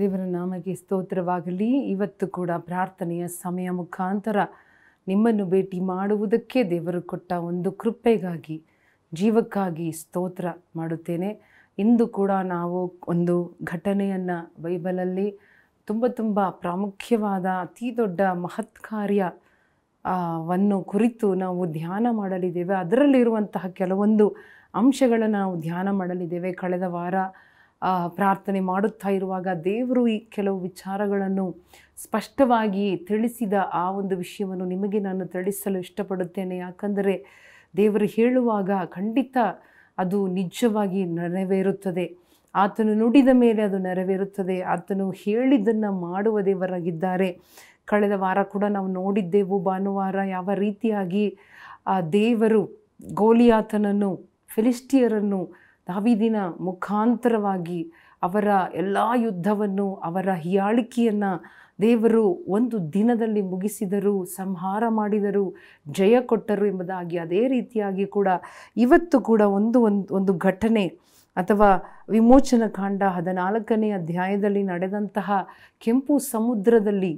ದೇವರ ನಾಮಗೆ ಸ್ತೋತ್ರವಾಗಲಿ ಇವತ್ತು ಕೂಡ ಪ್ರಾರ್ಥನೆಯ ಸಮಯ ಮುಖಾಂತರ ನಿಮ್ಮನ್ನು ಭೇಟಿ ಮಾಡುವುದಕ್ಕೆ ದೇವರು ಕೊಟ್ಟ ಒಂದು ಕೃಪೆಗಾಗಿ ಜೀವಕ್ಕಾಗಿ ಸ್ತೋತ್ರ ಮಾಡುತ್ತೇನೆ ಇಂದು ಕೂಡ ನಾವು ಒಂದು ಘಟನೆಯನ್ನು ಬೈಬಲಲ್ಲಿ ತುಂಬ ತುಂಬ ಪ್ರಾಮುಖ್ಯವಾದ ಅತಿ ದೊಡ್ಡ ಮಹತ್ ಕಾರ್ಯ ವನ್ನು ಕುರಿತು ನಾವು ಧ್ಯಾನ ಮಾಡಲಿದ್ದೇವೆ ಅದರಲ್ಲಿರುವಂತಹ ಕೆಲವೊಂದು ಅಂಶಗಳನ್ನು ನಾವು ಧ್ಯಾನ ಮಾಡಲಿದ್ದೇವೆ ಕಳೆದ ವಾರ ಪ್ರಾರ್ಥನೆ ಮಾಡುತ್ತಾ ಇರುವಾಗ ದೇವರು ಈ ಕೆಲವು ವಿಚಾರಗಳನ್ನು ಸ್ಪಷ್ಟವಾಗಿ ತಿಳಿಸಿದ ಆ ಒಂದು ವಿಷಯವನ್ನು ನಿಮಗೆ ನಾನು ತಿಳಿಸಲು ಇಷ್ಟಪಡುತ್ತೇನೆ ಯಾಕಂದರೆ ದೇವರು ಹೇಳುವಾಗ ಖಂಡಿತ ಅದು ನಿಜವಾಗಿ ನೆರವೇರುತ್ತದೆ ಆತನು ನುಡಿದ ಮೇಲೆ ಅದು ನೆರವೇರುತ್ತದೆ ಆತನು ಹೇಳಿದ್ದನ್ನು ಮಾಡುವ ದೇವರಾಗಿದ್ದಾರೆ ಕಳೆದ ವಾರ ಕೂಡ ನಾವು ನೋಡಿದ್ದೆವು ಭಾನುವಾರ ಯಾವ ರೀತಿಯಾಗಿ ಆ ದೇವರು ಗೋಲಿಯಾತನನ್ನು ಫಿಲಿಸ್ಟಿಯರನ್ನು ದಾವಿದಿನ ಮುಖಾಂತರವಾಗಿ ಅವರ ಎಲ್ಲ ಯುದ್ಧವನ್ನು ಅವರ ಹಿಯಾಳಿಕೆಯನ್ನು ದೇವರು ಒಂದು ದಿನದಲ್ಲಿ ಮುಗಿಸಿದರು ಸಂಹಾರ ಮಾಡಿದರು ಜಯ ಕೊಟ್ಟರು ಎಂಬುದಾಗಿ ಅದೇ ರೀತಿಯಾಗಿ ಕೂಡ ಇವತ್ತು ಕೂಡ ಒಂದು ಒಂದು ಒಂದು ಘಟನೆ ಅಥವಾ ವಿಮೋಚನ ಕಾಂಡ ಹದಿನಾಲ್ಕನೇ ಅಧ್ಯಾಯದಲ್ಲಿ ನಡೆದಂತಹ ಕೆಂಪು ಸಮುದ್ರದಲ್ಲಿ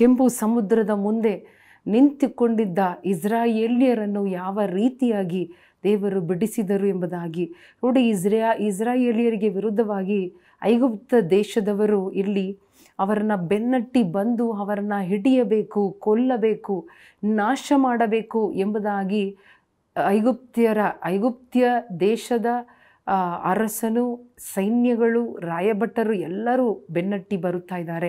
ಕೆಂಪು ಸಮುದ್ರದ ಮುಂದೆ ನಿಂತುಕೊಂಡಿದ್ದ ಇಸ್ರಾಯೇಲಿಯರನ್ನು ಯಾವ ರೀತಿಯಾಗಿ ದೇವರು ಬಿಡಿಸಿದರು ಎಂಬುದಾಗಿ ನೋಡಿ ಇಸ್ರಾ ಇಸ್ರಾಯೇಲಿಯರಿಗೆ ವಿರುದ್ಧವಾಗಿ ಐಗುಪ್ತ ದೇಶದವರು ಇಲ್ಲಿ ಅವರನ್ನು ಬೆನ್ನಟ್ಟಿ ಬಂದು ಅವರನ್ನು ಹಿಡಿಯಬೇಕು ಕೊಲ್ಲಬೇಕು ನಾಶ ಮಾಡಬೇಕು ಎಂಬುದಾಗಿ ಐಗುಪ್ತಿಯರ ಐಗುಪ್ತ್ಯ ದೇಶದ ಅರಸನು ಸೈನ್ಯಗಳು ರಾಯಭಟ್ಟರು ಎಲ್ಲರೂ ಬೆನ್ನಟ್ಟಿ ಬರುತ್ತಾ ಇದ್ದಾರೆ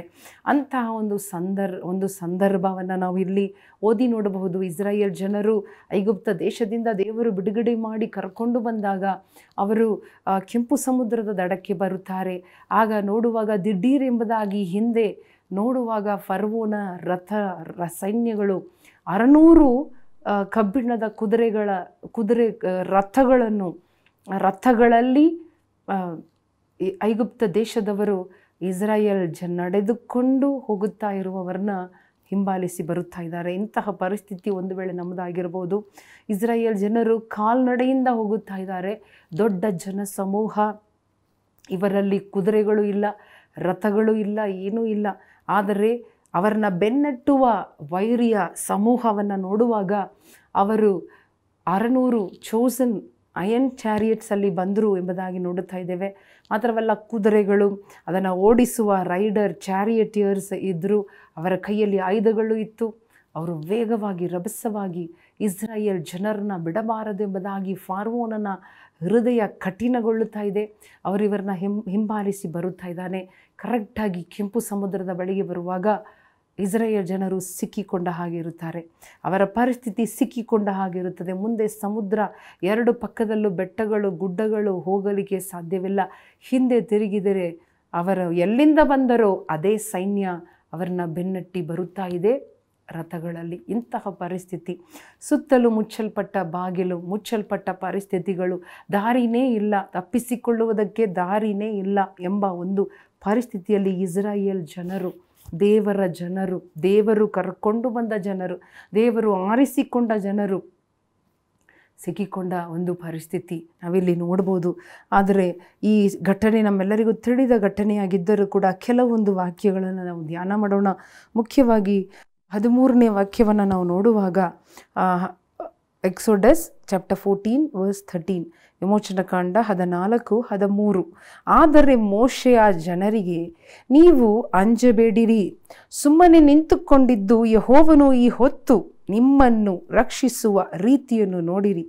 ಅಂತಹ ಒಂದು ಸಂದರ್ ಒಂದು ಸಂದರ್ಭವನ್ನು ನಾವು ಇಲ್ಲಿ ಓದಿ ನೋಡಬಹುದು ಇಸ್ರಾಯೇಲ್ ಜನರು ಐಗುಪ್ತ ದೇಶದಿಂದ ದೇವರು ಬಿಡುಗಡೆ ಮಾಡಿ ಕರ್ಕೊಂಡು ಬಂದಾಗ ಅವರು ಕೆಂಪು ಸಮುದ್ರದ ದಡಕ್ಕೆ ಬರುತ್ತಾರೆ ಆಗ ನೋಡುವಾಗ ದಿಢೀರೆಂಬುದಾಗಿ ಹಿಂದೆ ನೋಡುವಾಗ ಫರ್ವೋನ ರಥ ರ ಸೈನ್ಯಗಳು ಅರನೂರು ಕಬ್ಬಿಣದ ಕುದುರೆಗಳ ಕುದುರೆ ರಥಗಳನ್ನು ರಥಗಳಲ್ಲಿ ಐಗುಪ್ತ ದೇಶದವರು ಇಸ್ರಾಯೇಲ್ ಜನ ನಡೆದುಕೊಂಡು ಹೋಗುತ್ತಾ ಇರುವವರನ್ನ ಹಿಂಬಾಲಿಸಿ ಬರುತ್ತಾ ಇದ್ದಾರೆ ಇಂತಹ ಪರಿಸ್ಥಿತಿ ಒಂದು ವೇಳೆ ನಮ್ಮದಾಗಿರ್ಬೋದು ಇಸ್ರಾಯೇಲ್ ಜನರು ಕಾಲ್ನಡೆಯಿಂದ ಹೋಗುತ್ತಾ ಇದ್ದಾರೆ ದೊಡ್ಡ ಜನ ಸಮೂಹ ಇವರಲ್ಲಿ ಕುದುರೆಗಳು ಇಲ್ಲ ರಥಗಳು ಇಲ್ಲ ಏನೂ ಇಲ್ಲ ಆದರೆ ಅವರನ್ನ ಬೆನ್ನಟ್ಟುವ ವೈರಿಯ ಸಮೂಹವನ್ನು ನೋಡುವಾಗ ಅವರು ಅರನೂರು ಚೋಸನ್ ಅಯನ್ ಚಾರಿಯಟ್ಸಲ್ಲಿ ಬಂದರು ಎಂಬುದಾಗಿ ನೋಡುತ್ತಾ ಇದ್ದೇವೆ ಮಾತ್ರವಲ್ಲ ಕುದುರೆಗಳು ಅದನ್ನು ಓಡಿಸುವ ರೈಡರ್ ಚಾರಿಯಟಿಯರ್ಸ್ ಇದ್ದರು ಅವರ ಕೈಯಲ್ಲಿ ಆಯುಧಗಳು ಇತ್ತು ಅವರು ವೇಗವಾಗಿ ರಭಸವಾಗಿ ಇಸ್ರಾಯೇಲ್ ಜನರನ್ನ ಬಿಡಬಾರದು ಎಂಬುದಾಗಿ ಫಾರ್ವೋನನ ಹೃದಯ ಕಠಿಣಗೊಳ್ಳುತ್ತಾ ಇದೆ ಅವರಿವರನ್ನ ಹಿಂ ಹಿಂಬಾಲಿಸಿ ಬರುತ್ತಾ ಇದ್ದಾನೆ ಕರೆಕ್ಟಾಗಿ ಕೆಂಪು ಸಮುದ್ರದ ಬಳಿಗೆ ಬರುವಾಗ ಇಸ್ರೇಲ್ ಜನರು ಸಿಕ್ಕಿಕೊಂಡ ಹಾಗಿರುತ್ತಾರೆ ಅವರ ಪರಿಸ್ಥಿತಿ ಸಿಕ್ಕಿಕೊಂಡ ಹಾಗಿರುತ್ತದೆ ಮುಂದೆ ಸಮುದ್ರ ಎರಡು ಪಕ್ಕದಲ್ಲೂ ಬೆಟ್ಟಗಳು ಗುಡ್ಡಗಳು ಹೋಗಲಿಕ್ಕೆ ಸಾಧ್ಯವಿಲ್ಲ ಹಿಂದೆ ತಿರುಗಿದರೆ ಅವರು ಎಲ್ಲಿಂದ ಬಂದರೋ ಅದೇ ಸೈನ್ಯ ಅವರನ್ನ ಬೆನ್ನಟ್ಟಿ ಬರುತ್ತಾ ಇದೆ ರಥಗಳಲ್ಲಿ ಇಂತಹ ಪರಿಸ್ಥಿತಿ ಸುತ್ತಲೂ ಮುಚ್ಚಲ್ಪಟ್ಟ ಬಾಗಿಲು ಮುಚ್ಚಲ್ಪಟ್ಟ ಪರಿಸ್ಥಿತಿಗಳು ದಾರಿನೇ ಇಲ್ಲ ತಪ್ಪಿಸಿಕೊಳ್ಳುವುದಕ್ಕೆ ದಾರಿನೇ ಇಲ್ಲ ಎಂಬ ಒಂದು ಪರಿಸ್ಥಿತಿಯಲ್ಲಿ ಇಸ್ರಾಯೇಲ್ ಜನರು ದೇವರ ಜನರು ದೇವರು ಕರ್ಕೊಂಡು ಬಂದ ಜನರು ದೇವರು ಆರಿಸಿಕೊಂಡ ಜನರು ಸಿಕ್ಕಿಕೊಂಡ ಒಂದು ಪರಿಸ್ಥಿತಿ ನಾವಿಲ್ಲಿ ನೋಡ್ಬೋದು ಆದರೆ ಈ ಘಟನೆ ನಮ್ಮೆಲ್ಲರಿಗೂ ತಿಳಿದ ಘಟನೆಯಾಗಿದ್ದರೂ ಕೂಡ ಕೆಲವೊಂದು ವಾಕ್ಯಗಳನ್ನು ನಾವು ಧ್ಯಾನ ಮಾಡೋಣ ಮುಖ್ಯವಾಗಿ ಹದಿಮೂರನೇ ವಾಕ್ಯವನ್ನು ನಾವು ನೋಡುವಾಗ Exodus chapter fourteen verse thirteen ವಿಮೋಚನ ಕಾಂಡ ಹದಿನಾಲ್ಕು ಹದಿಮೂರು ಆದರೆ ಮೋಶೆಯ ಜನರಿಗೆ ನೀವು ಅಂಜಬೇಡಿರಿ ಸುಮ್ಮನೆ ನಿಂತುಕೊಂಡಿದ್ದು ಯಹೋವನು ಈ ಹೊತ್ತು ನಿಮ್ಮನ್ನು ರಕ್ಷಿಸುವ ರೀತಿಯನ್ನು ನೋಡಿರಿ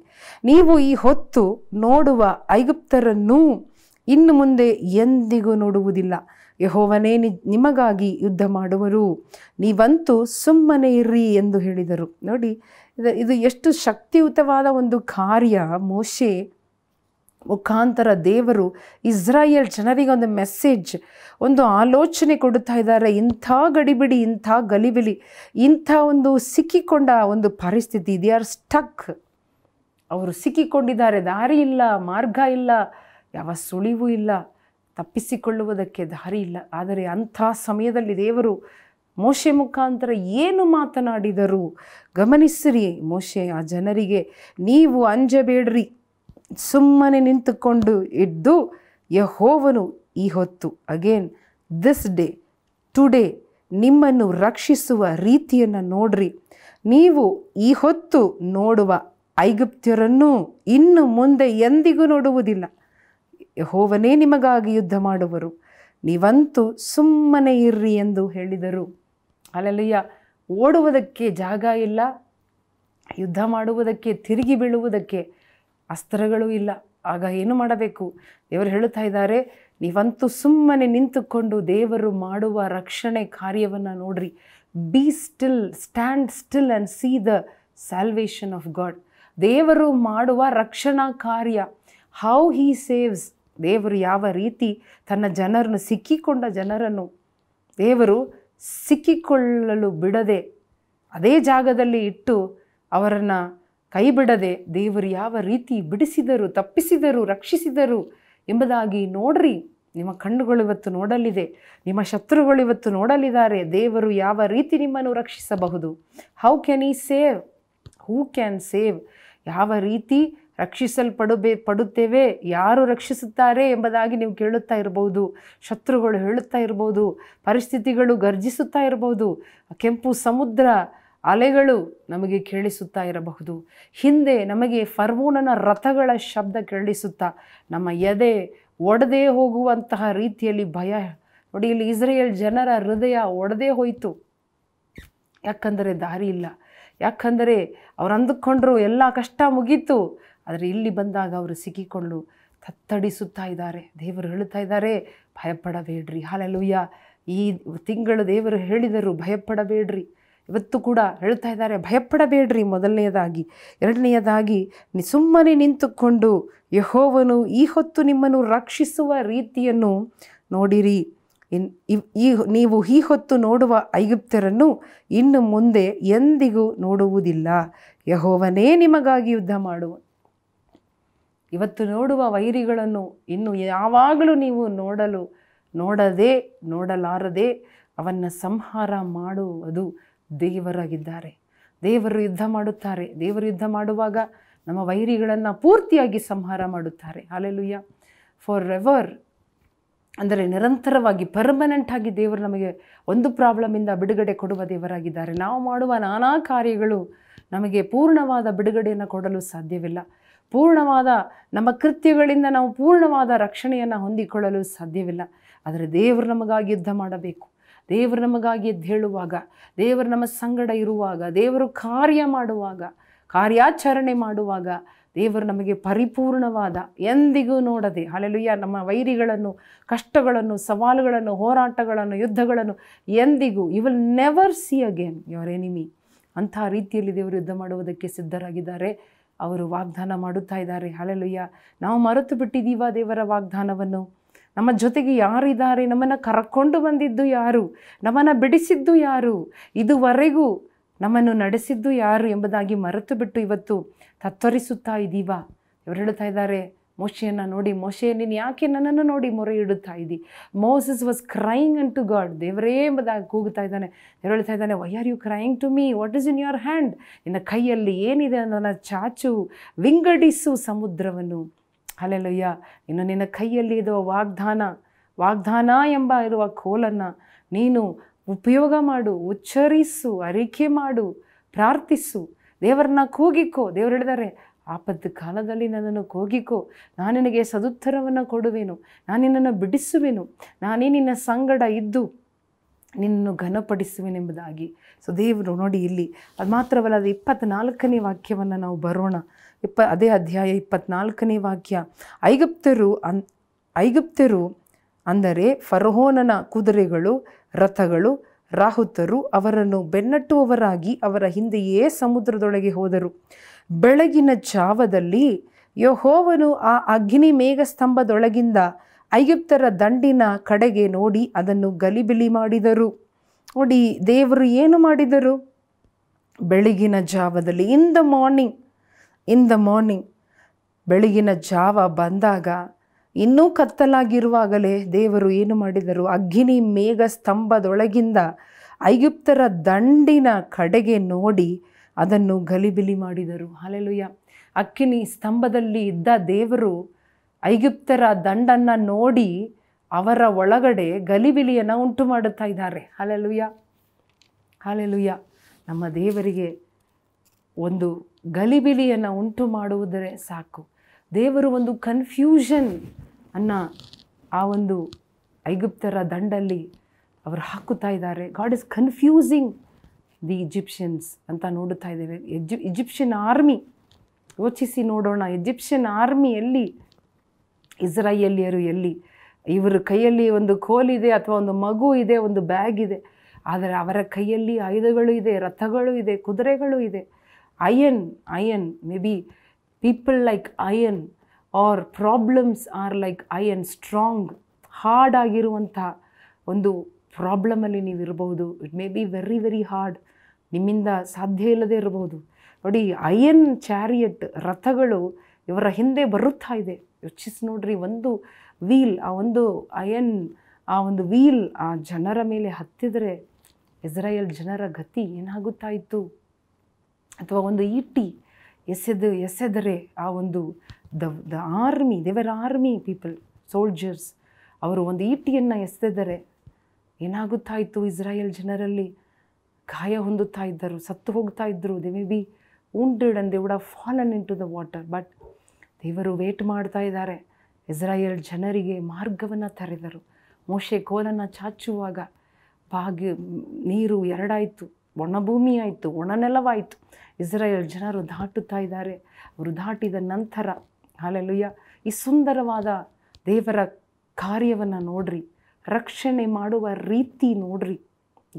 ನೀವು ಈ ಹೊತ್ತು ನೋಡುವ ಐಗುಪ್ತರನ್ನೂ ಇನ್ನು ಮುಂದೆ ಎಂದಿಗೂ ನೋಡುವುದಿಲ್ಲ ಯಹೋವನೇ ನಿಮಗಾಗಿ ಯುದ್ಧ ಮಾಡುವರು ನೀವಂತೂ ಸುಮ್ಮನೆ ಇರ್ರಿ ಎಂದು ಹೇಳಿದರು ನೋಡಿ ಇದು ಎಷ್ಟು ಶಕ್ತಿಯುತವಾದ ಒಂದು ಕಾರ್ಯ ಮೋಶೆ ಮುಖಾಂತರ ದೇವರು ಇಸ್ರಾಯೇಲ್ ಜನರಿಗೆ ಒಂದು ಮೆಸೇಜ್ ಒಂದು ಆಲೋಚನೆ ಕೊಡುತ್ತಾ ಇದ್ದಾರೆ ಇಂಥ ಗಡಿಬಿಡಿ ಇಂಥ ಗಲಿಬಿಲಿ ಇಂಥ ಒಂದು ಸಿಕ್ಕಿಕೊಂಡ ಒಂದು ಪರಿಸ್ಥಿತಿ ದೇ ಆರ್ ಸ್ಟಕ್ ಅವರು ಸಿಕ್ಕಿಕೊಂಡಿದ್ದಾರೆ ದಾರಿ ಇಲ್ಲ ಮಾರ್ಗ ಇಲ್ಲ ಯಾವ ಸುಳಿವು ಇಲ್ಲ ತಪ್ಪಿಸಿಕೊಳ್ಳುವುದಕ್ಕೆ ದಾರಿ ಇಲ್ಲ ಆದರೆ ಅಂಥ ಸಮಯದಲ್ಲಿ ದೇವರು ಮೋಶೆ ಮುಖಾಂತರ ಏನು ಮಾತನಾಡಿದರು ಗಮನಿಸಿರಿ ಮೋಶೆ ಆ ಜನರಿಗೆ ನೀವು ಅಂಜಬೇಡ್ರಿ ಸುಮ್ಮನೆ ನಿಂತುಕೊಂಡು ಇದ್ದು ಯಹೋವನು ಈ ಹೊತ್ತು ಅಗೇನ್ ದಿಸ್ ಡೇ ಟುಡೇ ನಿಮ್ಮನ್ನು ರಕ್ಷಿಸುವ ರೀತಿಯನ್ನು ನೋಡ್ರಿ ನೀವು ಈ ಹೊತ್ತು ನೋಡುವ ಐಗುಪ್ತ್ಯರನ್ನು ಇನ್ನು ಮುಂದೆ ಎಂದಿಗೂ ನೋಡುವುದಿಲ್ಲ ಯಹೋವನೇ ನಿಮಗಾಗಿ ಯುದ್ಧ ಮಾಡುವರು ನೀವಂತೂ ಸುಮ್ಮನೆ ಇರ್ರಿ ಎಂದು ಹೇಳಿದರು ಅಲ್ಲಲ್ಲಿಯ ಓಡುವುದಕ್ಕೆ ಜಾಗ ಇಲ್ಲ ಯುದ್ಧ ಮಾಡುವುದಕ್ಕೆ ತಿರುಗಿ ಬೀಳುವುದಕ್ಕೆ ಅಸ್ತ್ರಗಳು ಇಲ್ಲ ಆಗ ಏನು ಮಾಡಬೇಕು ದೇವರು ಹೇಳುತ್ತಾ ಇದ್ದಾರೆ ನೀವಂತೂ ಸುಮ್ಮನೆ ನಿಂತುಕೊಂಡು ದೇವರು ಮಾಡುವ ರಕ್ಷಣೆ ಕಾರ್ಯವನ್ನು ನೋಡ್ರಿ be still stand still and see the salvation of God ದೇವರು ಮಾಡುವ ರಕ್ಷಣಾ ಕಾರ್ಯ ಹೌ ಹೀ ಸೇವ್ಸ್ ದೇವರು ಯಾವ ರೀತಿ ತನ್ನ ಜನರನ್ನು ಸಿಕ್ಕಿಕೊಂಡ ಜನರನ್ನು ದೇವರು ಸಿಕ್ಕಿಕೊಳ್ಳಲು ಬಿಡದೆ ಅದೇ ಜಾಗದಲ್ಲಿ ಇಟ್ಟು ಅವರನ್ನು ಕೈ ಬಿಡದೆ ದೇವರು ಯಾವ ರೀತಿ ಬಿಡಿಸಿದರು ತಪ್ಪಿಸಿದರು ರಕ್ಷಿಸಿದರು ಎಂಬುದಾಗಿ ನೋಡ್ರಿ ನಿಮ್ಮ ಕಣ್ಣುಗಳು ಇವತ್ತು ನೋಡಲಿದೆ ನಿಮ್ಮ ಶತ್ರುಗಳು ಇವತ್ತು ನೋಡಲಿದ್ದಾರೆ ದೇವರು ಯಾವ ರೀತಿ ನಿಮ್ಮನ್ನು ರಕ್ಷಿಸಬಹುದು how can he save who can save ಯಾವ ರೀತಿ ರಕ್ಷಿಸಲ್ಪಡಬೇ ಪಡುತ್ತೇವೆ ಯಾರು ರಕ್ಷಿಸುತ್ತಾರೆ ಎಂಬುದಾಗಿ ನೀವು ಕೇಳುತ್ತಾ ಇರಬಹುದು ಶತ್ರುಗಳು ಹೇಳುತ್ತಾ ಇರಬಹುದು ಪರಿಸ್ಥಿತಿಗಳು ಗರ್ಜಿಸುತ್ತಾ ಇರಬಹುದು ಕೆಂಪು ಸಮುದ್ರ ಅಲೆಗಳು ನಮಗೆ ಕೇಳಿಸುತ್ತಾ ಇರಬಹುದು ಹಿಂದೆ ನಮಗೆ ಫರ್ಮೂನನ ರಥಗಳ ಶಬ್ದ ಕೇಳಿಸುತ್ತಾ ನಮ್ಮ ಎದೆ ಒಡದೇ ಹೋಗುವಂತಹ ರೀತಿಯಲ್ಲಿ ಭಯ ನೋಡಿ ಇಲ್ಲಿ ಇಸ್ರೇಲ್ ಜನರ ಹೃದಯ ಒಡದೇ ಹೋಯಿತು ಯಾಕಂದರೆ ದಾರಿ ಇಲ್ಲ ಯಾಕಂದರೆ ಅವರು ಅಂದುಕೊಂಡ್ರು ಎಲ್ಲ ಕಷ್ಟ ಮುಗೀತು ಆದರೆ ಇಲ್ಲಿ ಬಂದಾಗ ಅವರು ಸಿಕ್ಕಿಕೊಂಡು ತತ್ತಡಿಸುತ್ತಾ ಇದ್ದಾರೆ ದೇವರು ಹೇಳುತ್ತಾ ಇದ್ದಾರೆ ಭಯಪಡಬೇಡ್ರಿ ಹಾಲೆಲುಯ್ಯ ಈ ತಿಂಗಳು ದೇವರು ಹೇಳಿದರು ಭಯಪಡಬೇಡ್ರಿ ಇವತ್ತು ಕೂಡ ಹೇಳ್ತಾ ಇದ್ದಾರೆ ಭಯಪಡಬೇಡ್ರಿ ಮೊದಲನೆಯದಾಗಿ ಎರಡನೆಯದಾಗಿ ಸುಮ್ಮನೆ ನಿಂತುಕೊಂಡು ಯಹೋವನು ಈ ಹೊತ್ತು ನಿಮ್ಮನ್ನು ರಕ್ಷಿಸುವ ರೀತಿಯನ್ನು ನೋಡಿರಿ ಇನ್ ಈ ನೀವು ಈ ಹೊತ್ತು ನೋಡುವ ಐಗುಪ್ತರನ್ನು ಇನ್ನು ಮುಂದೆ ಎಂದಿಗೂ ನೋಡುವುದಿಲ್ಲ ಯಹೋವನೇ ನಿಮಗಾಗಿ ಯುದ್ಧ ಮಾಡುವ ಇವತ್ತು ನೋಡುವ ವೈರಿಗಳನ್ನು ಇನ್ನು ಯಾವಾಗಲೂ ನೀವು ನೋಡಲು ನೋಡದೆ ನೋಡಲಾರದೆ ಅವನ್ನು ಸಂಹಾರ ಮಾಡುವುದು ದೇವರಾಗಿದ್ದಾರೆ ದೇವರು ಯುದ್ಧ ಮಾಡುತ್ತಾರೆ ದೇವರು ಯುದ್ಧ ಮಾಡುವಾಗ ನಮ್ಮ ವೈರಿಗಳನ್ನು ಪೂರ್ತಿಯಾಗಿ ಸಂಹಾರ ಮಾಡುತ್ತಾರೆ ಅಲೆಲುಯ್ಯ ಫಾರ್ ಎವರ್ ಅಂದರೆ ನಿರಂತರವಾಗಿ ಪರ್ಮನೆಂಟಾಗಿ ಆಗಿ ದೇವರು ನಮಗೆ ಒಂದು ಪ್ರಾಬ್ಲಮಿಂದ ಬಿಡುಗಡೆ ಕೊಡುವ ದೇವರಾಗಿದ್ದಾರೆ ನಾವು ಮಾಡುವ ನಾನಾ ಕಾರ್ಯಗಳು ನಮಗೆ ಪೂರ್ಣವಾದ ಬಿಡುಗಡೆಯನ್ನು ಕೊಡಲು ಸಾಧ್ಯವಿಲ್ಲ ಪೂರ್ಣವಾದ ನಮ್ಮ ಕೃತ್ಯಗಳಿಂದ ನಾವು ಪೂರ್ಣವಾದ ರಕ್ಷಣೆಯನ್ನು ಹೊಂದಿಕೊಳ್ಳಲು ಸಾಧ್ಯವಿಲ್ಲ ಆದರೆ ದೇವರು ನಮಗಾಗಿ ಯುದ್ಧ ಮಾಡಬೇಕು ದೇವರು ನಮಗಾಗಿ ಎದ್ದು ಹೇಳುವಾಗ ದೇವರು ನಮ್ಮ ಸಂಗಡ ಇರುವಾಗ ದೇವರು ಕಾರ್ಯ ಮಾಡುವಾಗ ಕಾರ್ಯಾಚರಣೆ ಮಾಡುವಾಗ ದೇವರು ನಮಗೆ ಪರಿಪೂರ್ಣವಾದ ಎಂದಿಗೂ ನೋಡದೆ ಅಲೆಲುಯ್ಯ ನಮ್ಮ ವೈರಿಗಳನ್ನು ಕಷ್ಟಗಳನ್ನು ಸವಾಲುಗಳನ್ನು ಹೋರಾಟಗಳನ್ನು ಯುದ್ಧಗಳನ್ನು ಎಂದಿಗೂ you will never see again your enemy ಅಂಥ ರೀತಿಯಲ್ಲಿ ದೇವರು ಯುದ್ಧ ಮಾಡುವುದಕ್ಕೆ ಸಿದ್ಧರಾಗಿದ್ದಾರೆ ಅವರು ವಾಗ್ದಾನ ಮಾಡುತ್ತಾ ಇದ್ದಾರೆ ಹಳಲುಯ್ಯ ನಾವು ಮರೆತು ಬಿಟ್ಟಿದ್ದೀವ ದೇವರ ವಾಗ್ದಾನವನ್ನು ನಮ್ಮ ಜೊತೆಗೆ ಯಾರಿದ್ದಾರೆ ನಮ್ಮನ್ನು ಕರ್ಕೊಂಡು ಬಂದಿದ್ದು ಯಾರು ನಮ್ಮನ್ನು ಬಿಡಿಸಿದ್ದು ಯಾರು ಇದುವರೆಗೂ ನಮ್ಮನ್ನು ನಡೆಸಿದ್ದು ಯಾರು ಎಂಬುದಾಗಿ ಮರೆತು ಬಿಟ್ಟು ಇವತ್ತು ತತ್ತರಿಸುತ್ತಾ ಇದ್ದೀವ ಇವರು ಹೇಳುತ್ತಾ ಇದ್ದಾರೆ ಮೋಶೆಯನ್ನು ನೋಡಿ ಮೋಶೆ ನೀನು ಯಾಕೆ ನನ್ನನ್ನು ನೋಡಿ ಮೊರೆ ಇಡುತ್ತಾ ಇದ್ದಿ Moses was crying unto God ದೇವರೇ ಎಂಬುದಾಗಿ ಕೂಗುತ್ತಾ ಇದ್ದಾನೆ ದೇವ್ರು ಹೇಳ್ತಾ ಇದ್ದಾನೆ why are you crying to me what is in your hand ನಿನ್ನ ಕೈಯಲ್ಲಿ ಏನಿದೆ ನನ್ನ ಚಾಚು ವಿಂಗಡಿಸು ಸಮುದ್ರವನ್ನು ಅಲ್ಲೆಲ್ಲಯ್ಯ ಇನ್ನು ನಿನ್ನ ಕೈಯಲ್ಲಿ ಇದು ವಾಗ್ದಾನ ವಾಗ್ದಾನ ಎಂಬ ಇರುವ ಕೋಲನ್ನು ನೀನು ಉಪಯೋಗ ಮಾಡು ಉಚ್ಚರಿಸು ಅರಿಕೆ ಮಾಡು ಪ್ರಾರ್ಥಿಸು ದೇವರನ್ನ ಕೂಗಿಕೋ ದೇವ್ರು ಹೇಳಿದಾರೆ ಆಪತ್ತು ಕಾಲದಲ್ಲಿ ನನ್ನನ್ನು ಕೋಗಿಕೋ ನಾನು ನಿನಗೆ ಸದುತ್ತರವನ್ನು ಕೊಡುವೆನು ನಾನು ನಿನ್ನನ್ನು ಬಿಡಿಸುವೆನು ನಾನೇ ನಿನ್ನ ಸಂಗಡ ಇದ್ದು ನಿನ್ನನ್ನು ಘನಪಡಿಸುವೆನೆಂಬುದಾಗಿ ಸೊ ದೇವರು ನೋಡಿ ಇಲ್ಲಿ ಅದು ಮಾತ್ರವಲ್ಲ ಅದು ಇಪ್ಪತ್ತ್ನಾಲ್ಕನೇ ವಾಕ್ಯವನ್ನು ನಾವು ಬರೋಣ ಇಪ್ಪ ಅದೇ ಅಧ್ಯಾಯ ಇಪ್ಪತ್ತ್ನಾಲ್ಕನೇ ವಾಕ್ಯ ಐಗುಪ್ತರು ಅನ್ ಐಗುಪ್ತರು ಅಂದರೆ ಫರ್ಹೋನನ ಕುದುರೆಗಳು ರಥಗಳು ರಾಹುತರು ಅವರನ್ನು ಬೆನ್ನಟ್ಟುವವರಾಗಿ ಅವರ ಹಿಂದೆಯೇ ಸಮುದ್ರದೊಳಗೆ ಹೋದರು ಬೆಳಗಿನ ಜಾವದಲ್ಲಿ ಯಹೋವನು ಆ ಅಗ್ನಿ ಮೇಘಸ್ತಂಭದೊಳಗಿಂದ ಐಗುಪ್ತರ ದಂಡಿನ ಕಡೆಗೆ ನೋಡಿ ಅದನ್ನು ಗಲಿಬಿಲಿ ಮಾಡಿದರು ನೋಡಿ ದೇವರು ಏನು ಮಾಡಿದರು ಬೆಳಗಿನ ಜಾವದಲ್ಲಿ in the morning in the morning ಬೆಳಗಿನ ಜಾವ ಬಂದಾಗ ಇನ್ನೂ ಕತ್ತಲಾಗಿರುವಾಗಲೇ ದೇವರು ಏನು ಮಾಡಿದರು ಅಗ್ನಿ ಮೇಘ ಸ್ತಂಭದೊಳಗಿಂದ ಐಗುಪ್ತರ ದಂಡಿನ ಕಡೆಗೆ ನೋಡಿ ಅದನ್ನು ಗಲಿಬಿಲಿ ಮಾಡಿದರು ಅಲೆಲುಯ್ಯ ಅಕ್ಕಿನಿ ಸ್ತಂಭದಲ್ಲಿ ಇದ್ದ ದೇವರು ಐಗುಪ್ತರ ದಂಡನ್ನು ನೋಡಿ ಅವರ ಒಳಗಡೆ ಗಲಿಬಿಲಿಯನ್ನು ಉಂಟು ಮಾಡುತ್ತಾ ಇದ್ದಾರೆ ಅಲೆಲುಯ್ಯ ಅಲೆಲುಯ್ಯ ನಮ್ಮ ದೇವರಿಗೆ ಒಂದು ಗಲಿಬಿಲಿಯನ್ನು ಉಂಟು ಮಾಡುವುದರೇ ಸಾಕು ದೇವರು ಒಂದು ಕನ್ಫ್ಯೂಷನ್ ಅನ್ನ ಆ ಒಂದು ಐಗುಪ್ತರ ದಂಡಲ್ಲಿ ಅವರು ಹಾಕುತ್ತಾ ಇದ್ದಾರೆ God is confusing the Egyptians ಅಂತ ನೋಡುತ್ತಾ ಇದ್ದೇವೆ ಎಜಿ ಈಜಿಪ್ಷಿಯನ್ ಆರ್ಮಿ ಯೋಚಿಸಿ ನೋಡೋಣ ಈಜಿಪ್ಷಿಯನ್ ಆರ್ಮಿ ಎಲ್ಲಿ ಎಲ್ಲಿ ಇವರ ಕೈಯಲ್ಲಿ ಒಂದು ಕೋಲಿದೆ ಅಥವಾ ಒಂದು ಮಗು ಇದೆ ಒಂದು ಬ್ಯಾಗ್ ಇದೆ ಆದರೆ ಅವರ ಕೈಯಲ್ಲಿ ಆಯುಧಗಳು ಇದೆ ರಥಗಳು ಇದೆ ಕುದುರೆಗಳು ಇದೆ iron iron may be people like iron are problems are like iron strong hard ಆಗಿರುವಂಥ ಒಂದು ಪ್ರಾಬ್ಲಮಲ್ಲಿ ನೀವು ಇರಬಹುದು it may be very very hard ನಿಮ್ಮಿಂದ ಸಾಧ್ಯ ಇಲ್ಲದೆ ಇರಬಹುದು ನೋಡಿ ಐಯನ್ ಚಾರಿಯಟ್ ರಥಗಳು ಇವರ ಹಿಂದೆ ಬರುತ್ತಾ ಇದೆ ಯೋಚಿಸಿ ನೋಡ್ರಿ ಒಂದು ವೀಲ್ ಆ ಒಂದು ಅಯನ್ ಆ ಒಂದು ವೀಲ್ ಆ ಜನರ ಮೇಲೆ ಹತ್ತಿದರೆ ಇಸ್ರಾಯೇಲ್ ಜನರ ಗತಿ ಏನಾಗುತ್ತಾ ಇತ್ತು ಅಥವಾ ಒಂದು ಇಟ್ಟಿ ಎಸೆದು ಎಸೆದರೆ ಆ ಒಂದು the the army their army people soldiers ಅವರು ಒಂದು ಈಟಿಯನ್ನು ಎಸೆದರೆ ಏನಾಗುತ್ತಾ ಇತ್ತು ಇಸ್ರಾಯೇಲ್ ಜನರಲ್ಲಿ ಗಾಯ ಹೊಂದುತ್ತಾ ಇದ್ದರು ಸತ್ತು ಹೋಗ್ತಾ ಇದ್ದರು they may be hunted and they would a fallen into the water but ದೇವರು ವೇಟ್ ಮಾಡ್ತಾ ಇದ್ದಾರೆ ಇಸ್ರಾಯೇಲ್ ಜನರಿಗೆ ಮಾರ್ಗವನ್ನು ತರೆದರು ಮೋಶೆ ಕೋಲನ್ನು ಚಾಚುವಾಗ ಬಾಗಿ ನೀರು ಎರಡಾಯಿತು ಆಯಿತು ಒಣನೆಲವಾಯಿತು ಇಸ್ರಾಯೇಲ್ ಜನರು ದಾಟುತ್ತಾ ಇದ್ದಾರೆ ಅವರು ದಾಟಿದ ನಂತರ ಹಾಲೆಲುಯ್ಯ ಈ ಸುಂದರವಾದ ದೇವರ ಕಾರ್ಯವನ್ನು ನೋಡ್ರಿ ರಕ್ಷಣೆ ಮಾಡುವ ರೀತಿ ನೋಡ್ರಿ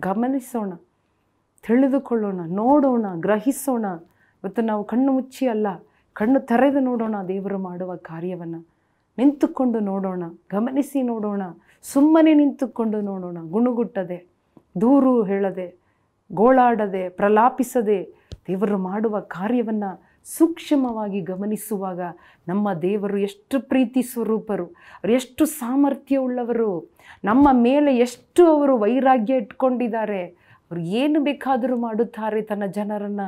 ಗಮನಿಸೋಣ ತಿಳಿದುಕೊಳ್ಳೋಣ ನೋಡೋಣ ಗ್ರಹಿಸೋಣ ಇವತ್ತು ನಾವು ಕಣ್ಣು ಮುಚ್ಚಿ ಅಲ್ಲ ಕಣ್ಣು ತೆರೆದು ನೋಡೋಣ ದೇವರು ಮಾಡುವ ಕಾರ್ಯವನ್ನು ನಿಂತುಕೊಂಡು ನೋಡೋಣ ಗಮನಿಸಿ ನೋಡೋಣ ಸುಮ್ಮನೆ ನಿಂತುಕೊಂಡು ನೋಡೋಣ ಗುಣುಗುಟ್ಟದೆ ದೂರು ಹೇಳದೆ ಗೋಳಾಡದೆ ಪ್ರಲಾಪಿಸದೆ ದೇವರು ಮಾಡುವ ಕಾರ್ಯವನ್ನು ಸೂಕ್ಷ್ಮವಾಗಿ ಗಮನಿಸುವಾಗ ನಮ್ಮ ದೇವರು ಎಷ್ಟು ಪ್ರೀತಿ ಸ್ವರೂಪರು ಅವರು ಎಷ್ಟು ಸಾಮರ್ಥ್ಯವುಳ್ಳವರು ನಮ್ಮ ಮೇಲೆ ಎಷ್ಟು ಅವರು ವೈರಾಗ್ಯ ಇಟ್ಕೊಂಡಿದ್ದಾರೆ ಅವರು ಏನು ಬೇಕಾದರೂ ಮಾಡುತ್ತಾರೆ ತನ್ನ ಜನರನ್ನು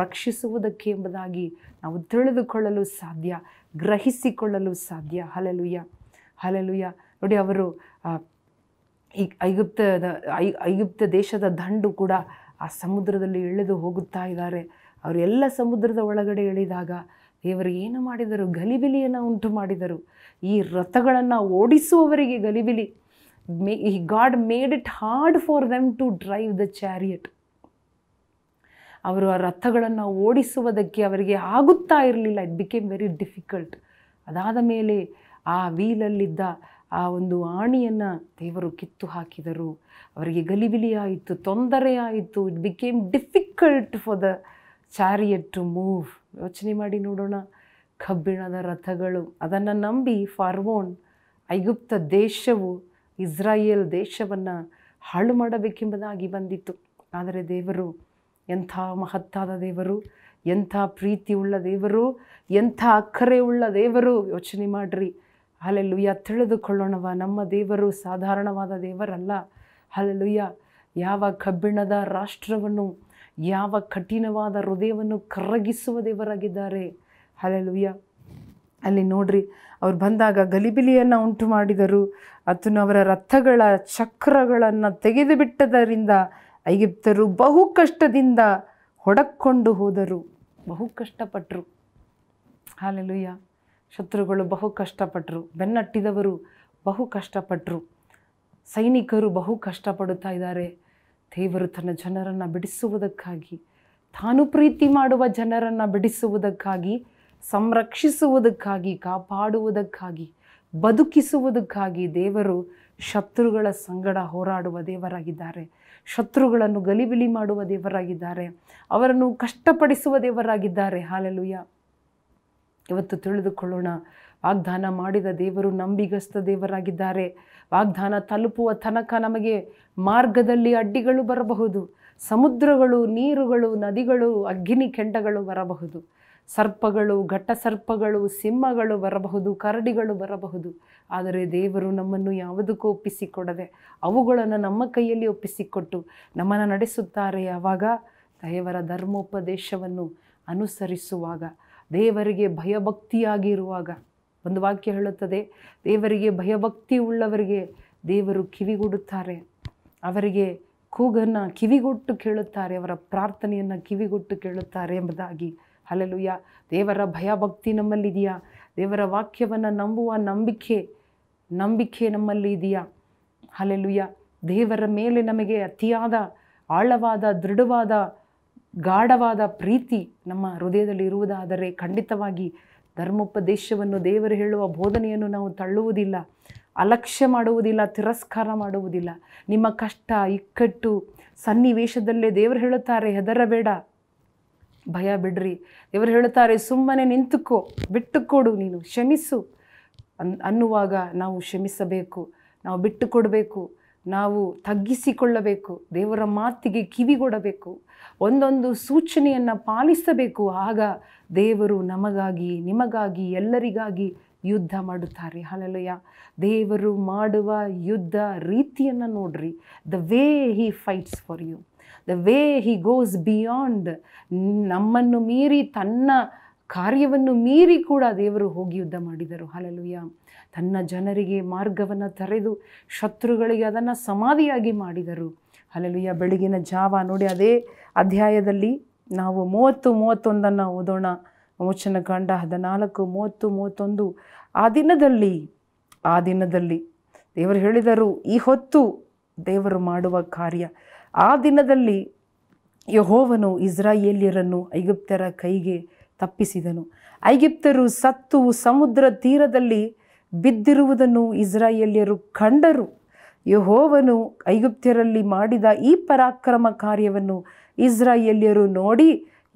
ರಕ್ಷಿಸುವುದಕ್ಕೆ ಎಂಬುದಾಗಿ ನಾವು ತಿಳಿದುಕೊಳ್ಳಲು ಸಾಧ್ಯ ಗ್ರಹಿಸಿಕೊಳ್ಳಲು ಸಾಧ್ಯ ಹಲಲುಯ ಹಲಲುಯ ನೋಡಿ ಅವರು ಈ ಐಗುಪ್ತದ ಐ ಐಗುಪ್ತ ದೇಶದ ದಂಡು ಕೂಡ ಆ ಸಮುದ್ರದಲ್ಲಿ ಇಳಿದು ಹೋಗುತ್ತಾ ಇದ್ದಾರೆ ಅವರೆಲ್ಲ ಸಮುದ್ರದ ಒಳಗಡೆ ಇಳಿದಾಗ ದೇವರು ಏನು ಮಾಡಿದರು ಗಲಿಬಿಲಿಯನ್ನು ಉಂಟು ಮಾಡಿದರು ಈ ರಥಗಳನ್ನು ಓಡಿಸುವವರಿಗೆ ಗಲಿಬಿಲಿ maybe God made it hard for them to drive the chariot ಅವರು ಆ ರಥಗಳನ್ನು ಓಡಿಸುವುದಕ್ಕೆ ಅವರಿಗೆ ಆಗುತ್ತಾ ಇರಲಿಲ್ಲ ಇಟ್ ಬಿಕೇಮ್ ವೆರಿ ಡಿಫಿಕಲ್ಟ್ ಅದಾದ ಮೇಲೆ ಆ ವೀಲಲ್ಲಿದ್ದ ಆ ಒಂದು ಆಣಿಯನ್ನು ದೇವರು ಕಿತ್ತು ಹಾಕಿದರು ಅವರಿಗೆ ಗಲಿಬಿಲಿಯಾಯಿತು ತೊಂದರೆಯಾಯಿತು it became difficult for the chariot to move ಯೋಚನೆ ಮಾಡಿ ನೋಡೋಣ ಕಬ್ಬಿಣದ ರಥಗಳು ಅದನ್ನು ನಂಬಿ ಫಾರ್ವೋನ್ ಐಗುಪ್ತ ದೇಶವು ಇಸ್ರಾಯೇಲ್ ದೇಶವನ್ನು ಹಾಳು ಮಾಡಬೇಕೆಂಬುದಾಗಿ ಬಂದಿತ್ತು ಆದರೆ ದೇವರು ಎಂಥ ಮಹತ್ತಾದ ದೇವರು ಎಂಥ ಪ್ರೀತಿ ಉಳ್ಳ ದೇವರು ಎಂಥ ಅಕ್ಕರೆ ಉಳ್ಳ ದೇವರು ಯೋಚನೆ ಮಾಡಿರಿ ಅಲ್ಲೆಲ್ಲುಯ್ಯ ತಿಳಿದುಕೊಳ್ಳೋಣವ ನಮ್ಮ ದೇವರು ಸಾಧಾರಣವಾದ ದೇವರಲ್ಲ ಅಲ್ಲೆಲ್ಲುಯ್ಯ ಯಾವ ಕಬ್ಬಿಣದ ರಾಷ್ಟ್ರವನ್ನು ಯಾವ ಕಠಿಣವಾದ ಹೃದಯವನ್ನು ಕರಗಿಸುವ ದೇವರಾಗಿದ್ದಾರೆ ಹಲೆಲುಯ್ಯ ಅಲ್ಲಿ ನೋಡ್ರಿ ಅವ್ರು ಬಂದಾಗ ಗಲಿಬಿಲಿಯನ್ನು ಉಂಟು ಮಾಡಿದರು ಅತನು ಅವರ ರಥಗಳ ಚಕ್ರಗಳನ್ನು ತೆಗೆದು ಬಿಟ್ಟದರಿಂದ ಐಗಿಪ್ತರು ಬಹು ಕಷ್ಟದಿಂದ ಹೊಡಕ್ಕೊಂಡು ಹೋದರು ಬಹು ಕಷ್ಟಪಟ್ಟರು ಹಾಲೆಲುಯ್ಯ ಶತ್ರುಗಳು ಬಹು ಕಷ್ಟಪಟ್ಟರು ಬೆನ್ನಟ್ಟಿದವರು ಬಹು ಕಷ್ಟಪಟ್ಟರು ಸೈನಿಕರು ಬಹು ಕಷ್ಟಪಡುತ್ತಾ ಇದ್ದಾರೆ ದೇವರು ತನ್ನ ಜನರನ್ನು ಬಿಡಿಸುವುದಕ್ಕಾಗಿ ತಾನು ಪ್ರೀತಿ ಮಾಡುವ ಜನರನ್ನು ಬಿಡಿಸುವುದಕ್ಕಾಗಿ ಸಂರಕ್ಷಿಸುವುದಕ್ಕಾಗಿ ಕಾಪಾಡುವುದಕ್ಕಾಗಿ ಬದುಕಿಸುವುದಕ್ಕಾಗಿ ದೇವರು ಶತ್ರುಗಳ ಸಂಗಡ ಹೋರಾಡುವ ದೇವರಾಗಿದ್ದಾರೆ ಶತ್ರುಗಳನ್ನು ಗಲಿಬಿಲಿ ಮಾಡುವ ದೇವರಾಗಿದ್ದಾರೆ ಅವರನ್ನು ಕಷ್ಟಪಡಿಸುವ ದೇವರಾಗಿದ್ದಾರೆ ಹಾಲೆಲುಯ್ಯ ಇವತ್ತು ತಿಳಿದುಕೊಳ್ಳೋಣ ವಾಗ್ದಾನ ಮಾಡಿದ ದೇವರು ನಂಬಿಗಸ್ತ ದೇವರಾಗಿದ್ದಾರೆ ವಾಗ್ದಾನ ತಲುಪುವ ತನಕ ನಮಗೆ ಮಾರ್ಗದಲ್ಲಿ ಅಡ್ಡಿಗಳು ಬರಬಹುದು ಸಮುದ್ರಗಳು ನೀರುಗಳು ನದಿಗಳು ಅಗ್ನಿ ಕೆಂಡಗಳು ಬರಬಹುದು ಸರ್ಪಗಳು ಘಟ್ಟ ಸರ್ಪಗಳು ಸಿಂಹಗಳು ಬರಬಹುದು ಕರಡಿಗಳು ಬರಬಹುದು ಆದರೆ ದೇವರು ನಮ್ಮನ್ನು ಯಾವುದಕ್ಕೂ ಒಪ್ಪಿಸಿಕೊಡದೆ ಅವುಗಳನ್ನು ನಮ್ಮ ಕೈಯಲ್ಲಿ ಒಪ್ಪಿಸಿಕೊಟ್ಟು ನಮ್ಮನ್ನು ನಡೆಸುತ್ತಾರೆ ಯಾವಾಗ ದೇವರ ಧರ್ಮೋಪದೇಶವನ್ನು ಅನುಸರಿಸುವಾಗ ದೇವರಿಗೆ ಭಯಭಕ್ತಿಯಾಗಿರುವಾಗ ಒಂದು ವಾಕ್ಯ ಹೇಳುತ್ತದೆ ದೇವರಿಗೆ ಭಯಭಕ್ತಿ ಉಳ್ಳವರಿಗೆ ದೇವರು ಕಿವಿಗೊಡುತ್ತಾರೆ ಅವರಿಗೆ ಕೂಗನ್ನು ಕಿವಿಗೊಟ್ಟು ಕೇಳುತ್ತಾರೆ ಅವರ ಪ್ರಾರ್ಥನೆಯನ್ನು ಕಿವಿಗೊಟ್ಟು ಕೇಳುತ್ತಾರೆ ಎಂಬುದಾಗಿ ಅಲ್ಲಲುಯ್ಯ ದೇವರ ಭಯಭಕ್ತಿ ನಮ್ಮಲ್ಲಿದೆಯಾ ದೇವರ ವಾಕ್ಯವನ್ನು ನಂಬುವ ನಂಬಿಕೆ ನಂಬಿಕೆ ನಮ್ಮಲ್ಲಿ ಇದೆಯಾ ಅಲ್ಲಲುಯ್ಯ ದೇವರ ಮೇಲೆ ನಮಗೆ ಅತಿಯಾದ ಆಳವಾದ ದೃಢವಾದ ಗಾಢವಾದ ಪ್ರೀತಿ ನಮ್ಮ ಹೃದಯದಲ್ಲಿ ಇರುವುದಾದರೆ ಖಂಡಿತವಾಗಿ ಧರ್ಮೋಪದೇಶವನ್ನು ದೇವರು ಹೇಳುವ ಬೋಧನೆಯನ್ನು ನಾವು ತಳ್ಳುವುದಿಲ್ಲ ಅಲಕ್ಷ್ಯ ಮಾಡುವುದಿಲ್ಲ ತಿರಸ್ಕಾರ ಮಾಡುವುದಿಲ್ಲ ನಿಮ್ಮ ಕಷ್ಟ ಇಕ್ಕಟ್ಟು ಸನ್ನಿವೇಶದಲ್ಲೇ ದೇವರು ಹೇಳುತ್ತಾರೆ ಹೆದರಬೇಡ ಭಯ ಬಿಡ್ರಿ ದೇವರು ಹೇಳುತ್ತಾರೆ ಸುಮ್ಮನೆ ನಿಂತುಕೋ ಬಿಟ್ಟುಕೊಡು ನೀನು ಕ್ಷಮಿಸು ಅನ್ ಅನ್ನುವಾಗ ನಾವು ಕ್ಷಮಿಸಬೇಕು ನಾವು ಬಿಟ್ಟು ಕೊಡಬೇಕು ನಾವು ತಗ್ಗಿಸಿಕೊಳ್ಳಬೇಕು ದೇವರ ಮಾತಿಗೆ ಕಿವಿಗೊಡಬೇಕು ಒಂದೊಂದು ಸೂಚನೆಯನ್ನು ಪಾಲಿಸಬೇಕು ಆಗ ದೇವರು ನಮಗಾಗಿ ನಿಮಗಾಗಿ ಎಲ್ಲರಿಗಾಗಿ ಯುದ್ಧ ಮಾಡುತ್ತಾರೆ ಹಲಲಯ್ಯ ದೇವರು ಮಾಡುವ ಯುದ್ಧ ರೀತಿಯನ್ನು ನೋಡ್ರಿ the way he fights for you the way he goes beyond ನಮ್ಮನ್ನು ಮೀರಿ ತನ್ನ ಕಾರ್ಯವನ್ನು ಮೀರಿ ಕೂಡ ದೇವರು ಹೋಗಿ ಯುದ್ಧ ಮಾಡಿದರು ಹಲಲುಯ್ಯ ತನ್ನ ಜನರಿಗೆ ಮಾರ್ಗವನ್ನು ತೆರೆದು ಶತ್ರುಗಳಿಗೆ ಅದನ್ನು ಸಮಾಧಿಯಾಗಿ ಮಾಡಿದರು ಹಲಲುಯ್ಯ ಬೆಳಗಿನ ಜಾವ ನೋಡಿ ಅದೇ ಅಧ್ಯಾಯದಲ್ಲಿ ನಾವು ಮೂವತ್ತು ಮೂವತ್ತೊಂದನ್ನು ಓದೋಣ ಮೋಚನ ಕಾಂಡ ಹದಿನಾಲ್ಕು ಮೂವತ್ತು ಮೂವತ್ತೊಂದು ಆ ದಿನದಲ್ಲಿ ಆ ದಿನದಲ್ಲಿ ದೇವರು ಹೇಳಿದರು ಈ ಹೊತ್ತು ದೇವರು ಮಾಡುವ ಕಾರ್ಯ ಆ ದಿನದಲ್ಲಿ ಯಹೋವನು ಇಸ್ರಾಯೇಲ್ಯರನ್ನು ಐಗುಪ್ತರ ಕೈಗೆ ತಪ್ಪಿಸಿದನು ಐಗಿಪ್ತರು ಸತ್ತು ಸಮುದ್ರ ತೀರದಲ್ಲಿ ಬಿದ್ದಿರುವುದನ್ನು ಇಸ್ರಾಯೇಲ್ಯರು ಕಂಡರು ಯಹೋವನು ಐಗುಪ್ತರಲ್ಲಿ ಮಾಡಿದ ಈ ಪರಾಕ್ರಮ ಕಾರ್ಯವನ್ನು ಇಸ್ರಾಯೇಲ್ಯರು ನೋಡಿ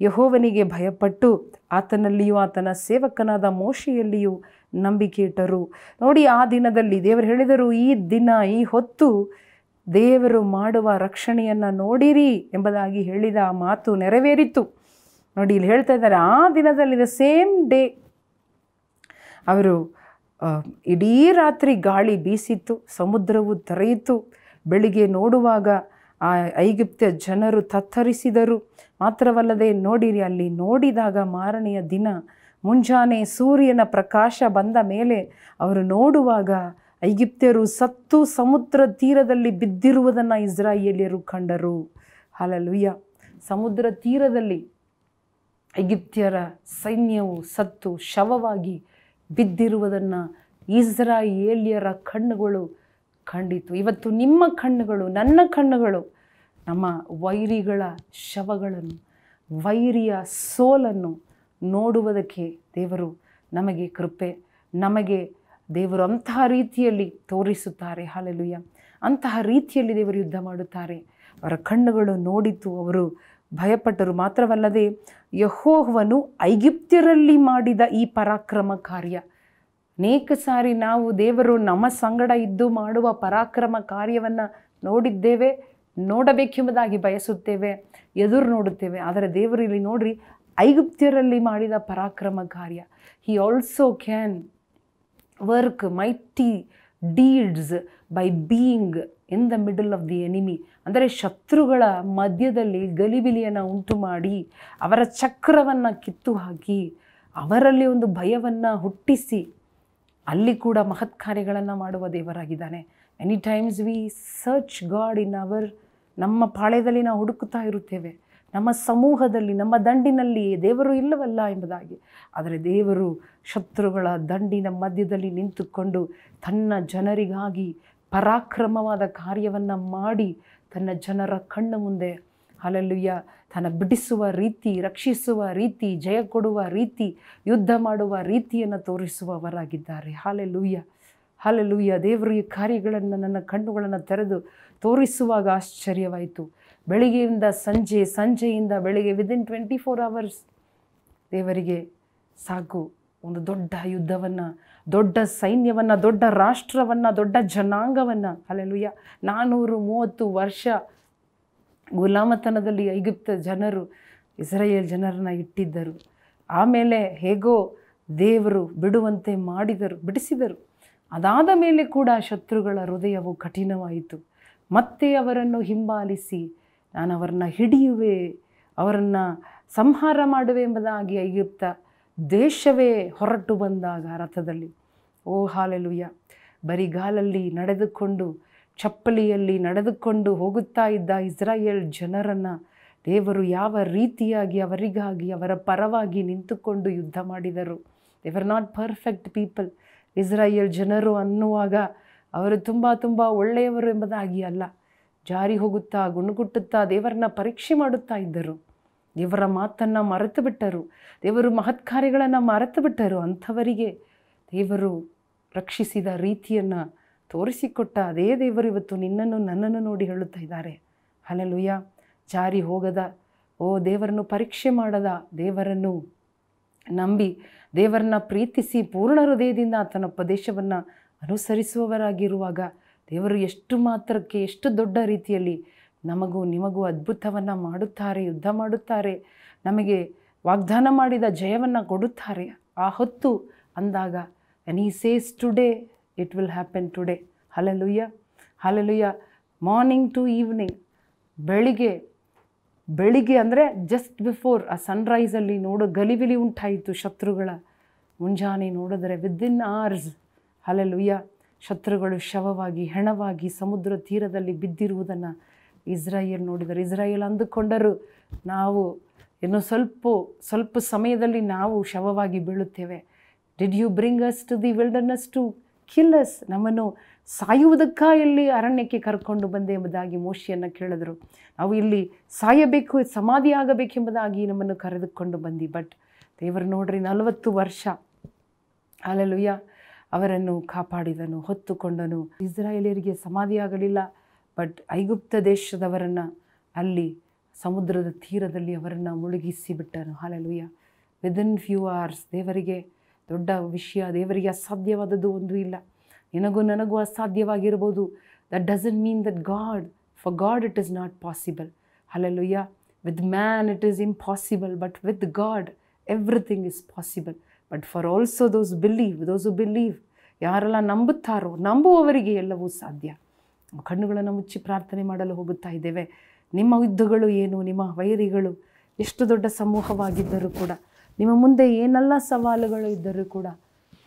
ಯಹೋವನಿಗೆ ಭಯಪಟ್ಟು ಆತನಲ್ಲಿಯೂ ಆತನ ಸೇವಕನಾದ ಮೋಶೆಯಲ್ಲಿಯೂ ನಂಬಿಕೆ ಇಟ್ಟರು ನೋಡಿ ಆ ದಿನದಲ್ಲಿ ದೇವರು ಹೇಳಿದರು ಈ ದಿನ ಈ ಹೊತ್ತು ದೇವರು ಮಾಡುವ ರಕ್ಷಣೆಯನ್ನು ನೋಡಿರಿ ಎಂಬುದಾಗಿ ಹೇಳಿದ ಆ ಮಾತು ನೆರವೇರಿತು ನೋಡಿ ಇಲ್ಲಿ ಹೇಳ್ತಾ ಇದ್ದಾರೆ ಆ ದಿನದಲ್ಲಿ ದ ಸೇಮ್ ಡೇ ಅವರು ಇಡೀ ರಾತ್ರಿ ಗಾಳಿ ಬೀಸಿತ್ತು ಸಮುದ್ರವು ತೆರೆಯಿತು ಬೆಳಿಗ್ಗೆ ನೋಡುವಾಗ ಆ ಐಗುಪ್ತ ಜನರು ತತ್ತರಿಸಿದರು ಮಾತ್ರವಲ್ಲದೆ ನೋಡಿರಿ ಅಲ್ಲಿ ನೋಡಿದಾಗ ಮಾರನೆಯ ದಿನ ಮುಂಜಾನೆ ಸೂರ್ಯನ ಪ್ರಕಾಶ ಬಂದ ಮೇಲೆ ಅವರು ನೋಡುವಾಗ ಐಗಿಪ್ತ್ಯರು ಸತ್ತು ಸಮುದ್ರ ತೀರದಲ್ಲಿ ಬಿದ್ದಿರುವುದನ್ನು ಇಸ್ರಾಯೇಲಿಯರು ಕಂಡರು ಹಾಲಲುಯ್ಯ ಸಮುದ್ರ ತೀರದಲ್ಲಿ ಐಗಿಪ್ತ್ಯರ ಸೈನ್ಯವು ಸತ್ತು ಶವವಾಗಿ ಬಿದ್ದಿರುವುದನ್ನು ಏಲಿಯರ ಕಣ್ಣುಗಳು ಕಂಡಿತು ಇವತ್ತು ನಿಮ್ಮ ಕಣ್ಣುಗಳು ನನ್ನ ಕಣ್ಣುಗಳು ನಮ್ಮ ವೈರಿಗಳ ಶವಗಳನ್ನು ವೈರಿಯ ಸೋಲನ್ನು ನೋಡುವುದಕ್ಕೆ ದೇವರು ನಮಗೆ ಕೃಪೆ ನಮಗೆ ದೇವರು ಅಂತಹ ರೀತಿಯಲ್ಲಿ ತೋರಿಸುತ್ತಾರೆ ಹಾಲೆಲುಯ್ಯ ಅಂತಹ ರೀತಿಯಲ್ಲಿ ದೇವರು ಯುದ್ಧ ಮಾಡುತ್ತಾರೆ ಅವರ ಕಣ್ಣುಗಳು ನೋಡಿತು ಅವರು ಭಯಪಟ್ಟರು ಮಾತ್ರವಲ್ಲದೆ ಯಹೋಹವನು ಐಗಿಪ್ತ್ಯರಲ್ಲಿ ಮಾಡಿದ ಈ ಪರಾಕ್ರಮ ಕಾರ್ಯ ಅನೇಕ ಸಾರಿ ನಾವು ದೇವರು ನಮ್ಮ ಸಂಗಡ ಇದ್ದು ಮಾಡುವ ಪರಾಕ್ರಮ ಕಾರ್ಯವನ್ನು ನೋಡಿದ್ದೇವೆ ನೋಡಬೇಕೆಂಬುದಾಗಿ ಬಯಸುತ್ತೇವೆ ಎದುರು ನೋಡುತ್ತೇವೆ ಆದರೆ ದೇವರು ಇಲ್ಲಿ ನೋಡ್ರಿ ಐಗುಪ್ತ್ಯರಲ್ಲಿ ಮಾಡಿದ ಪರಾಕ್ರಮ ಕಾರ್ಯ he also can work mighty deeds by being in the middle of the enemy ಅಂದರೆ ಶತ್ರುಗಳ ಮಧ್ಯದಲ್ಲಿ ಗಲಿಬಿಲಿಯನ್ನು ಉಂಟು ಮಾಡಿ ಅವರ ಚಕ್ರವನ್ನು ಕಿತ್ತು ಹಾಕಿ ಅವರಲ್ಲಿ ಒಂದು ಭಯವನ್ನು ಹುಟ್ಟಿಸಿ ಅಲ್ಲಿ ಕೂಡ ಮಹತ್ ಕಾರ್ಯಗಳನ್ನು ಮಾಡುವ ದೇವರಾಗಿದ್ದಾನೆ any times we search God in our ನಮ್ಮ ಪಾಳ್ಯದಲ್ಲಿ ನಾವು ಹುಡುಕುತ್ತಾ ಇರುತ್ತೇವೆ ನಮ್ಮ ಸಮೂಹದಲ್ಲಿ ನಮ್ಮ ದಂಡಿನಲ್ಲಿ ದೇವರು ಇಲ್ಲವಲ್ಲ ಎಂಬುದಾಗಿ ಆದರೆ ದೇವರು ಶತ್ರುಗಳ ದಂಡಿನ ಮಧ್ಯದಲ್ಲಿ ನಿಂತುಕೊಂಡು ತನ್ನ ಜನರಿಗಾಗಿ ಪರಾಕ್ರಮವಾದ ಕಾರ್ಯವನ್ನು ಮಾಡಿ ತನ್ನ ಜನರ ಕಣ್ಣು ಮುಂದೆ ಅಲ್ಲಲ್ಲಿಯ ತನ್ನ ಬಿಡಿಸುವ ರೀತಿ ರಕ್ಷಿಸುವ ರೀತಿ ಜಯ ಕೊಡುವ ರೀತಿ ಯುದ್ಧ ಮಾಡುವ ರೀತಿಯನ್ನು ತೋರಿಸುವವರಾಗಿದ್ದಾರೆ ಹಾಲೆಲ್ಲೂಯ್ಯ ಹಾಲೆಲ್ಲೂಯ್ಯ ದೇವರು ಈ ಕಾರ್ಯಗಳನ್ನು ನನ್ನ ಕಣ್ಣುಗಳನ್ನು ತೆರೆದು ತೋರಿಸುವಾಗ ಆಶ್ಚರ್ಯವಾಯಿತು ಬೆಳಿಗ್ಗೆಯಿಂದ ಸಂಜೆ ಸಂಜೆಯಿಂದ ಬೆಳಿಗ್ಗೆ ವಿದಿನ್ ಟ್ವೆಂಟಿ ಫೋರ್ ಅವರ್ಸ್ ದೇವರಿಗೆ ಸಾಕು ಒಂದು ದೊಡ್ಡ ಯುದ್ಧವನ್ನು ದೊಡ್ಡ ಸೈನ್ಯವನ್ನು ದೊಡ್ಡ ರಾಷ್ಟ್ರವನ್ನು ದೊಡ್ಡ ಜನಾಂಗವನ್ನು ಅಲ್ಲೆಲುಯ್ಯ ನಾನ್ನೂರು ಮೂವತ್ತು ವರ್ಷ ಗುಲಾಮತನದಲ್ಲಿ ಐಗುಪ್ತ ಜನರು ಇಸ್ರಾಯೇಲ್ ಜನರನ್ನು ಇಟ್ಟಿದ್ದರು ಆಮೇಲೆ ಹೇಗೋ ದೇವರು ಬಿಡುವಂತೆ ಮಾಡಿದರು ಬಿಡಿಸಿದರು ಅದಾದ ಮೇಲೆ ಕೂಡ ಶತ್ರುಗಳ ಹೃದಯವು ಕಠಿಣವಾಯಿತು ಮತ್ತೆ ಅವರನ್ನು ಹಿಂಬಾಲಿಸಿ ನಾನು ಅವರನ್ನು ಹಿಡಿಯುವೆ ಅವರನ್ನು ಸಂಹಾರ ಮಾಡುವೆ ಎಂಬುದಾಗಿ ಐಗುಪ್ತ ದೇಶವೇ ಹೊರಟು ಬಂದಾಗ ರಥದಲ್ಲಿ ಓ ಹಾಲೆಲುಯ್ಯ ಬರಿಗಾಲಲ್ಲಿ ನಡೆದುಕೊಂಡು ಚಪ್ಪಲಿಯಲ್ಲಿ ನಡೆದುಕೊಂಡು ಹೋಗುತ್ತಾ ಇದ್ದ ಇಸ್ರಾಯೇಲ್ ಜನರನ್ನು ದೇವರು ಯಾವ ರೀತಿಯಾಗಿ ಅವರಿಗಾಗಿ ಅವರ ಪರವಾಗಿ ನಿಂತುಕೊಂಡು ಯುದ್ಧ ಮಾಡಿದರು ದೇವರ್ ನಾಟ್ ಪರ್ಫೆಕ್ಟ್ ಪೀಪಲ್ ಇಸ್ರಾಯೇಲ್ ಜನರು ಅನ್ನುವಾಗ ಅವರು ತುಂಬ ತುಂಬ ಒಳ್ಳೆಯವರು ಎಂಬುದಾಗಿ ಅಲ್ಲ ಜಾರಿ ಹೋಗುತ್ತಾ ಗುಣಗುಟ್ಟುತ್ತಾ ದೇವರನ್ನ ಪರೀಕ್ಷೆ ಮಾಡುತ್ತಾ ಇದ್ದರು ದೇವರ ಮಾತನ್ನು ಮರೆತು ಬಿಟ್ಟರು ದೇವರು ಮಹತ್ಕಾರ್ಯಗಳನ್ನು ಮರೆತು ಬಿಟ್ಟರು ಅಂಥವರಿಗೆ ದೇವರು ರಕ್ಷಿಸಿದ ರೀತಿಯನ್ನು ತೋರಿಸಿಕೊಟ್ಟ ಅದೇ ದೇವರು ಇವತ್ತು ನಿನ್ನನ್ನು ನನ್ನನ್ನು ನೋಡಿ ಹೇಳುತ್ತಾ ಇದ್ದಾರೆ ಹಲಲುಯ್ಯ ಜಾರಿ ಹೋಗದ ಓ ದೇವರನ್ನು ಪರೀಕ್ಷೆ ಮಾಡದ ದೇವರನ್ನು ನಂಬಿ ದೇವರನ್ನ ಪ್ರೀತಿಸಿ ಪೂರ್ಣ ಹೃದಯದಿಂದ ಆತನ ಉಪದೇಶವನ್ನು ಅನುಸರಿಸುವವರಾಗಿರುವಾಗ ದೇವರು ಎಷ್ಟು ಮಾತ್ರಕ್ಕೆ ಎಷ್ಟು ದೊಡ್ಡ ರೀತಿಯಲ್ಲಿ ನಮಗೂ ನಿಮಗೂ ಅದ್ಭುತವನ್ನು ಮಾಡುತ್ತಾರೆ ಯುದ್ಧ ಮಾಡುತ್ತಾರೆ ನಮಗೆ ವಾಗ್ದಾನ ಮಾಡಿದ ಜಯವನ್ನು ಕೊಡುತ್ತಾರೆ ಆ ಹೊತ್ತು ಅಂದಾಗ And he says today it will happen today hallelujah hallelujah morning to evening ಬೆಳಿಗ್ಗೆ ಬೆಳಿಗ್ಗೆ ಅಂದರೆ ಜಸ್ಟ್ ಬಿಫೋರ್ ಆ ಸನ್ರೈಸಲ್ಲಿ ನೋಡೋ ಗಲಿಬಿಲಿ ಉಂಟಾಯಿತು ಶತ್ರುಗಳ ಮುಂಜಾನೆ ನೋಡಿದ್ರೆ ವಿದಿನ್ ಅವರ್ಸ್ ಹಲಲುಯ್ಯ ಶತ್ರುಗಳು ಶವವಾಗಿ ಹೆಣವಾಗಿ ಸಮುದ್ರ ತೀರದಲ್ಲಿ ಬಿದ್ದಿರುವುದನ್ನು ಇಸ್ರಾಯೇಲ್ ನೋಡಿದರು ಇಸ್ರಾಯೇಲ್ ಅಂದುಕೊಂಡರು ನಾವು ಇನ್ನು ಸ್ವಲ್ಪ ಸ್ವಲ್ಪ ಸಮಯದಲ್ಲಿ ನಾವು ಶವವಾಗಿ ಬೀಳುತ್ತೇವೆ did you bring us to the wilderness to kill us ನಮ್ಮನ್ನು ಸಾಯುವುದಕ್ಕ ಇಲ್ಲಿ ಅರಣ್ಯಕ್ಕೆ ಕರ್ಕೊಂಡು ಬಂದೆ ಎಂಬುದಾಗಿ ಮೋಶಿಯನ್ನು ಕೇಳಿದರು ನಾವು ಇಲ್ಲಿ ಸಾಯಬೇಕು ಸಮಾಧಿ ಆಗಬೇಕೆಂಬುದಾಗಿ ನಮ್ಮನ್ನು ಕರೆದುಕೊಂಡು ಬಂದು ಬಟ್ ದೇವರು ನೋಡ್ರಿ ನಲವತ್ತು ವರ್ಷ ಅಲ್ಲಲುಯ್ಯ ಅವರನ್ನು ಕಾಪಾಡಿದನು ಹೊತ್ತುಕೊಂಡನು ಇಸ್ರಾಯೇಲಿಯರಿಗೆ ಆಗಲಿಲ್ಲ ಬಟ್ ಐಗುಪ್ತ ದೇಶದವರನ್ನು ಅಲ್ಲಿ ಸಮುದ್ರದ ತೀರದಲ್ಲಿ ಅವರನ್ನು ಮುಳುಗಿಸಿ ಬಿಟ್ಟನು ಹಾಲೆಲುಯ್ಯ ವಿದಿನ್ ಫ್ಯೂ ಅವರ್ಸ್ ದೇವರಿಗೆ ದೊಡ್ಡ ವಿಷಯ ದೇವರಿಗೆ ಅಸಾಧ್ಯವಾದದ್ದು ಒಂದು ಇಲ್ಲ ನಿನಗೂ ನನಗೂ ಅಸಾಧ್ಯವಾಗಿರ್ಬೋದು that doesn't mean that God for God it is not possible hallelujah with man it is impossible but with God everything is possible but for also those believe those believe ಯಾರೆಲ್ಲ ನಂಬುತ್ತಾರೋ ನಂಬುವವರಿಗೆ ಎಲ್ಲವೂ ಸಾಧ್ಯ ಕಣ್ಣುಗಳನ್ನು ಮುಚ್ಚಿ ಪ್ರಾರ್ಥನೆ ಮಾಡಲು ಹೋಗುತ್ತಾ ಇದ್ದೇವೆ ನಿಮ್ಮ ಯುದ್ಧಗಳು ಏನು ನಿಮ್ಮ ವೈರಿಗಳು ಎಷ್ಟು ದೊಡ್ಡ ಸಮೂಹವಾಗಿದ್ದರೂ ಕೂಡ ನಿಮ್ಮ ಮುಂದೆ ಏನೆಲ್ಲ ಸವಾಲುಗಳು ಇದ್ದರೂ ಕೂಡ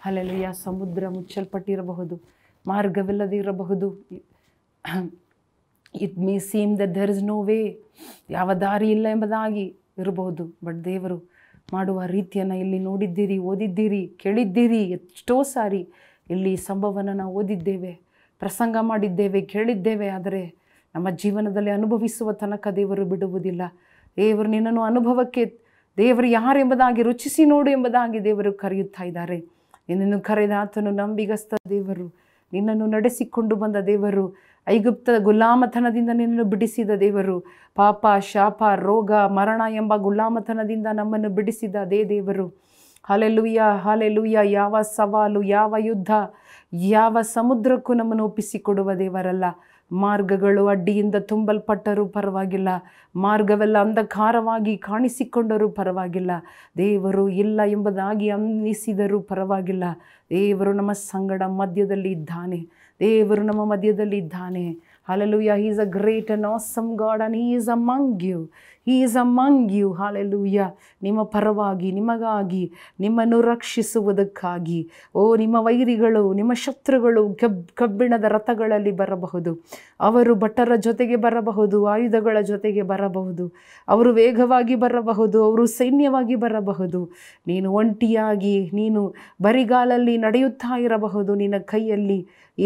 ಅಲ್ಲೆಲ್ಲಯ್ಯ ಸಮುದ್ರ ಮುಚ್ಚಲ್ಪಟ್ಟಿರಬಹುದು ಮಾರ್ಗವಿಲ್ಲದಿರಬಹುದು it may seem the there is no way ಯಾವ ದಾರಿ ಇಲ್ಲ ಎಂಬುದಾಗಿ ಇರಬಹುದು ಬಟ್ ದೇವರು ಮಾಡುವ ರೀತಿಯನ್ನು ಇಲ್ಲಿ ನೋಡಿದ್ದೀರಿ ಓದಿದ್ದೀರಿ ಕೇಳಿದ್ದೀರಿ ಎಷ್ಟೋ ಸಾರಿ ಇಲ್ಲಿ ಸಂಭವನ ನಾವು ಓದಿದ್ದೇವೆ ಪ್ರಸಂಗ ಮಾಡಿದ್ದೇವೆ ಕೇಳಿದ್ದೇವೆ ಆದರೆ ನಮ್ಮ ಜೀವನದಲ್ಲಿ ಅನುಭವಿಸುವ ತನಕ ದೇವರು ಬಿಡುವುದಿಲ್ಲ ದೇವರು ನಿನ್ನನ್ನು ಅನುಭವಕ್ಕೆ ದೇವರು ಯಾರೆಂಬುದಾಗಿ ರುಚಿಸಿ ನೋಡು ಎಂಬುದಾಗಿ ದೇವರು ಕರೆಯುತ್ತಾ ಇದ್ದಾರೆ ನಿನ್ನನ್ನು ಕರೆದ ಆತನು ನಂಬಿಗಸ್ತ ದೇವರು ನಿನ್ನನ್ನು ನಡೆಸಿಕೊಂಡು ಬಂದ ದೇವರು ಐಗುಪ್ತ ಗುಲಾಮತನದಿಂದ ನಿನ್ನನ್ನು ಬಿಡಿಸಿದ ದೇವರು ಪಾಪ ಶಾಪ ರೋಗ ಮರಣ ಎಂಬ ಗುಲಾಮತನದಿಂದ ನಮ್ಮನ್ನು ಬಿಡಿಸಿದ ಅದೇ ದೇವರು ಹಾಲೆಲುಯ್ಯ ಹಾಲೆಲುಯ್ಯ ಯಾವ ಸವಾಲು ಯಾವ ಯುದ್ಧ ಯಾವ ಸಮುದ್ರಕ್ಕೂ ನಮ್ಮನ್ನು ಒಪ್ಪಿಸಿಕೊಡುವ ದೇವರಲ್ಲ ಮಾರ್ಗಗಳು ಅಡ್ಡಿಯಿಂದ ತುಂಬಲ್ಪಟ್ಟರೂ ಪರವಾಗಿಲ್ಲ ಮಾರ್ಗವೆಲ್ಲ ಅಂಧಕಾರವಾಗಿ ಕಾಣಿಸಿಕೊಂಡರೂ ಪರವಾಗಿಲ್ಲ ದೇವರು ಇಲ್ಲ ಎಂಬುದಾಗಿ ಅನ್ನಿಸಿದರೂ ಪರವಾಗಿಲ್ಲ ದೇವರು ನಮ್ಮ ಸಂಗಡ ಮಧ್ಯದಲ್ಲಿ ಇದ್ದಾನೆ ದೇವರು ನಮ್ಮ ಮಧ್ಯದಲ್ಲಿ ಇದ್ದಾನೆ Hallelujah. He is a great and awesome God and He is among you. He is among you Hallelujah. ನಿಮ್ಮ ಪರವಾಗಿ ನಿಮಗಾಗಿ ನಿಮ್ಮನ್ನು ರಕ್ಷಿಸುವುದಕ್ಕಾಗಿ ಓ ನಿಮ್ಮ ವೈರಿಗಳು ನಿಮ್ಮ ಶತ್ರುಗಳು ಕೆಬ್ ಕಬ್ಬಿಣದ ರಥಗಳಲ್ಲಿ ಬರಬಹುದು ಅವರು ಭಟ್ಟರ ಜೊತೆಗೆ ಬರಬಹುದು ಆಯುಧಗಳ ಜೊತೆಗೆ ಬರಬಹುದು ಅವರು ವೇಗವಾಗಿ ಬರಬಹುದು ಅವರು ಸೈನ್ಯವಾಗಿ ಬರಬಹುದು ನೀನು ಒಂಟಿಯಾಗಿ ನೀನು ಬರಿಗಾಲಲ್ಲಿ ನಡೆಯುತ್ತಾ ಇರಬಹುದು ನಿನ್ನ ಕೈಯಲ್ಲಿ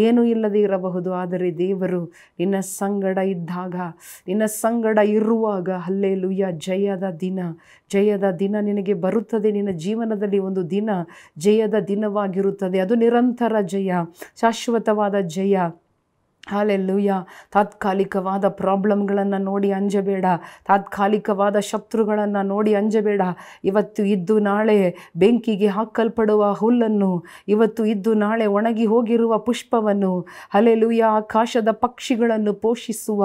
ಏನೂ ಇಲ್ಲದೆ ಇರಬಹುದು ಆದರೆ ದೇವರು ನಿನ್ನ ಸಂಗಡ ಇದ್ದಾಗ ನಿನ್ನ ಸಂಗಡ ಇರುವಾಗ ಅಲ್ಲೇ ಲುಯ್ಯ ಜಯದ ದಿನ ಜಯದ ದಿನ ನಿನಗೆ ಬರುತ್ತದೆ ನಿನ್ನ ಜೀವನದಲ್ಲಿ ಒಂದು ದಿನ ಜಯದ ದಿನವಾಗಿರುತ್ತದೆ ಅದು ನಿರಂತರ ಜಯ ಶಾಶ್ವತವಾದ ಜಯ ಹಾಲೆಲ್ಲೂಯ್ಯ ತಾತ್ಕಾಲಿಕವಾದ ಪ್ರಾಬ್ಲಮ್ಗಳನ್ನು ನೋಡಿ ಅಂಜಬೇಡ ತಾತ್ಕಾಲಿಕವಾದ ಶತ್ರುಗಳನ್ನು ನೋಡಿ ಅಂಜಬೇಡ ಇವತ್ತು ಇದ್ದು ನಾಳೆ ಬೆಂಕಿಗೆ ಹಾಕಲ್ಪಡುವ ಹುಲ್ಲನ್ನು ಇವತ್ತು ಇದ್ದು ನಾಳೆ ಒಣಗಿ ಹೋಗಿರುವ ಪುಷ್ಪವನ್ನು ಹಲೆಲುಯ್ಯ ಆಕಾಶದ ಪಕ್ಷಿಗಳನ್ನು ಪೋಷಿಸುವ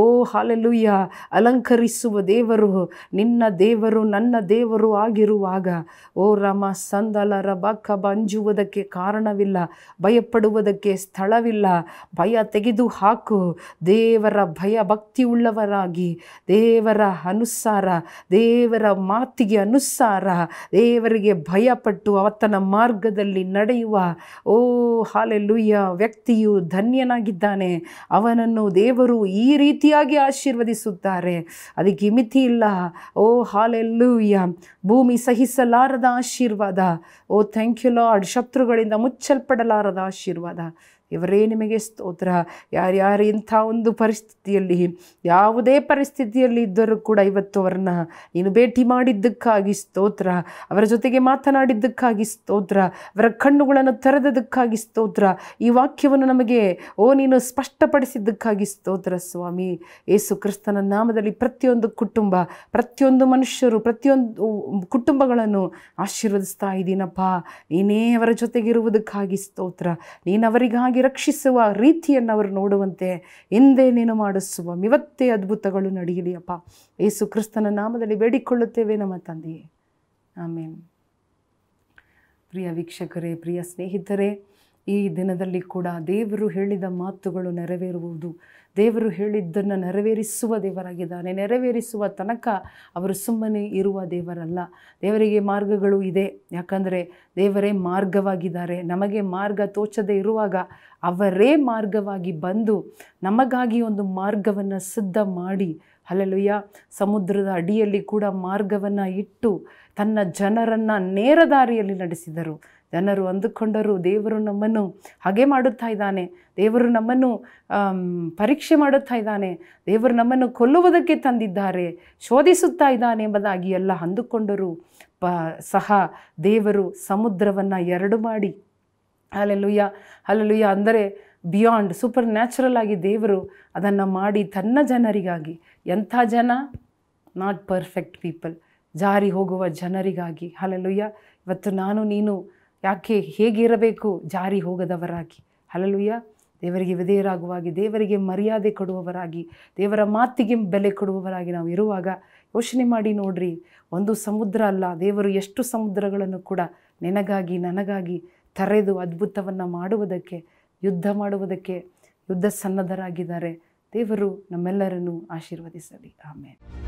ಓ ಹಾಲೆಲುಯ್ಯ ಅಲಂಕರಿಸುವ ದೇವರು ನಿನ್ನ ದೇವರು ನನ್ನ ದೇವರು ಆಗಿರುವಾಗ ಓ ರಮ ಸಂದಲ ರಬ ಕಬ ಅಂಜುವುದಕ್ಕೆ ಕಾರಣವಿಲ್ಲ ಭಯಪಡುವುದಕ್ಕೆ ಸ್ಥಳವಿಲ್ಲ ಭಯ ತೆಗೆದು ಹಾಕು ದೇವರ ಭಯ ಭಕ್ತಿ ಉಳ್ಳವರಾಗಿ ದೇವರ ಅನುಸಾರ ದೇವರ ಮಾತಿಗೆ ಅನುಸಾರ ದೇವರಿಗೆ ಭಯಪಟ್ಟು ಆತನ ಮಾರ್ಗದಲ್ಲಿ ನಡೆಯುವ ಓ ಹಾಲೆಲ್ಲುಯ್ಯ ವ್ಯಕ್ತಿಯು ಧನ್ಯನಾಗಿದ್ದಾನೆ ಅವನನ್ನು ದೇವರು ಈ ರೀತಿಯಾಗಿ ಆಶೀರ್ವದಿಸುತ್ತಾರೆ ಅದಕ್ಕೆ ಮಿತಿ ಇಲ್ಲ ಓ ಹಾಲೆಲ್ಲುಯ್ಯ ಭೂಮಿ ಸಹಿಸಲಾರದ ಆಶೀರ್ವಾದ ಓ ಥ್ಯಾಂಕ್ ಯು ಲಾರ್ಡ್ ಶತ್ರುಗಳಿಂದ ಮುಚ್ಚಲ್ಪಡಲಾರದ ಆಶೀರ್ವಾದ ಇವರೇ ನಿಮಗೆ ಸ್ತೋತ್ರ ಯಾರ್ಯಾರು ಇಂಥ ಒಂದು ಪರಿಸ್ಥಿತಿಯಲ್ಲಿ ಯಾವುದೇ ಪರಿಸ್ಥಿತಿಯಲ್ಲಿ ಇದ್ದರೂ ಕೂಡ ಇವತ್ತು ಅವರನ್ನ ನೀನು ಭೇಟಿ ಮಾಡಿದ್ದಕ್ಕಾಗಿ ಸ್ತೋತ್ರ ಅವರ ಜೊತೆಗೆ ಮಾತನಾಡಿದ್ದಕ್ಕಾಗಿ ಸ್ತೋತ್ರ ಅವರ ಕಣ್ಣುಗಳನ್ನು ತೆರೆದದಕ್ಕಾಗಿ ಸ್ತೋತ್ರ ಈ ವಾಕ್ಯವನ್ನು ನಮಗೆ ಓ ನೀನು ಸ್ಪಷ್ಟಪಡಿಸಿದ್ದಕ್ಕಾಗಿ ಸ್ತೋತ್ರ ಸ್ವಾಮಿ ಯೇಸು ಕ್ರಿಸ್ತನ ನಾಮದಲ್ಲಿ ಪ್ರತಿಯೊಂದು ಕುಟುಂಬ ಪ್ರತಿಯೊಂದು ಮನುಷ್ಯರು ಪ್ರತಿಯೊಂದು ಕುಟುಂಬಗಳನ್ನು ಆಶೀರ್ವದಿಸ್ತಾ ಇದ್ದೀನಪ್ಪ ನೀನೇ ಅವರ ಜೊತೆಗಿರುವುದಕ್ಕಾಗಿ ಸ್ತೋತ್ರ ನೀನು ಅವರಿಗಾಗಿ ರಕ್ಷಿಸುವ ರೀತಿಯನ್ನು ಅವರು ನೋಡುವಂತೆ ಹಿಂದೆ ನೀನು ಮಾಡಿಸುವ ಇವತ್ತೇ ಅದ್ಭುತಗಳು ನಡೆಯಲಿ ಅಪ್ಪ ಯೇಸು ಕ್ರಿಸ್ತನ ನಾಮದಲ್ಲಿ ಬೇಡಿಕೊಳ್ಳುತ್ತೇವೆ ನಮ್ಮ ತಂದೆಯೇ ಆಮೇನ್ ಪ್ರಿಯ ವೀಕ್ಷಕರೇ ಪ್ರಿಯ ಸ್ನೇಹಿತರೇ ಈ ದಿನದಲ್ಲಿ ಕೂಡ ದೇವರು ಹೇಳಿದ ಮಾತುಗಳು ನೆರವೇರುವುದು ದೇವರು ಹೇಳಿದ್ದನ್ನು ನೆರವೇರಿಸುವ ದೇವರಾಗಿದ್ದಾನೆ ನೆರವೇರಿಸುವ ತನಕ ಅವರು ಸುಮ್ಮನೆ ಇರುವ ದೇವರಲ್ಲ ದೇವರಿಗೆ ಮಾರ್ಗಗಳು ಇದೆ ಯಾಕಂದರೆ ದೇವರೇ ಮಾರ್ಗವಾಗಿದ್ದಾರೆ ನಮಗೆ ಮಾರ್ಗ ತೋಚದೇ ಇರುವಾಗ ಅವರೇ ಮಾರ್ಗವಾಗಿ ಬಂದು ನಮಗಾಗಿ ಒಂದು ಮಾರ್ಗವನ್ನು ಸಿದ್ಧ ಮಾಡಿ ಅಲ್ಲೆಲುಯ್ಯ ಸಮುದ್ರದ ಅಡಿಯಲ್ಲಿ ಕೂಡ ಮಾರ್ಗವನ್ನು ಇಟ್ಟು ತನ್ನ ಜನರನ್ನು ನೇರ ದಾರಿಯಲ್ಲಿ ನಡೆಸಿದರು ಜನರು ಅಂದುಕೊಂಡರು ದೇವರು ನಮ್ಮನ್ನು ಹಾಗೆ ಮಾಡುತ್ತಾ ಇದ್ದಾನೆ ದೇವರು ನಮ್ಮನ್ನು ಪರೀಕ್ಷೆ ಮಾಡುತ್ತಾ ಇದ್ದಾನೆ ದೇವರು ನಮ್ಮನ್ನು ಕೊಲ್ಲುವುದಕ್ಕೆ ತಂದಿದ್ದಾರೆ ಶೋಧಿಸುತ್ತಾ ಇದ್ದಾನೆ ಎಂಬುದಾಗಿ ಎಲ್ಲ ಅಂದುಕೊಂಡರು ಪ ಸಹ ದೇವರು ಸಮುದ್ರವನ್ನು ಎರಡು ಮಾಡಿ ಅಲ್ಲೆಲ್ಲುಯ್ಯ ಅಲ್ಲೆಲ್ಲುಯ್ಯ ಅಂದರೆ ಬಿಯಾಂಡ್ ಸೂಪರ್ ನ್ಯಾಚುರಲ್ ಆಗಿ ದೇವರು ಅದನ್ನು ಮಾಡಿ ತನ್ನ ಜನರಿಗಾಗಿ ಎಂಥ ಜನ ನಾಟ್ ಪರ್ಫೆಕ್ಟ್ ಪೀಪಲ್ ಜಾರಿ ಹೋಗುವ ಜನರಿಗಾಗಿ ಅಲ್ಲೆಲ್ಲುಯ್ಯ ಇವತ್ತು ನಾನು ನೀನು ಯಾಕೆ ಹೇಗಿರಬೇಕು ಜಾರಿ ಹೋಗದವರಾಗಿ ಹಲಲುಯ್ಯ ದೇವರಿಗೆ ವಿಧೇಯರಾಗುವಾಗಿ ದೇವರಿಗೆ ಮರ್ಯಾದೆ ಕೊಡುವವರಾಗಿ ದೇವರ ಮಾತಿಗೆ ಬೆಲೆ ಕೊಡುವವರಾಗಿ ನಾವು ಇರುವಾಗ ಯೋಚನೆ ಮಾಡಿ ನೋಡ್ರಿ ಒಂದು ಸಮುದ್ರ ಅಲ್ಲ ದೇವರು ಎಷ್ಟು ಸಮುದ್ರಗಳನ್ನು ಕೂಡ ನಿನಗಾಗಿ ನನಗಾಗಿ ತರೆದು ಅದ್ಭುತವನ್ನು ಮಾಡುವುದಕ್ಕೆ ಯುದ್ಧ ಮಾಡುವುದಕ್ಕೆ ಯುದ್ಧ ಸನ್ನದ್ಧರಾಗಿದ್ದಾರೆ ದೇವರು ನಮ್ಮೆಲ್ಲರನ್ನು ಆಶೀರ್ವದಿಸಲಿ ಆಮೇಲೆ